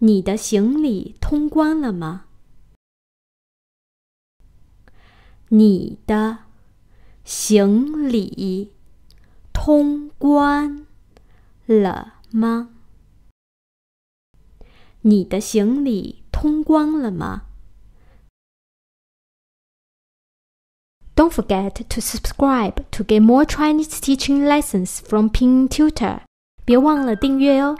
你的行李通关了吗？你的行李通关了吗？你的行李通关了吗？Don't forget to subscribe to get more Chinese teaching lessons from Ping Tutor。别忘了订阅哦。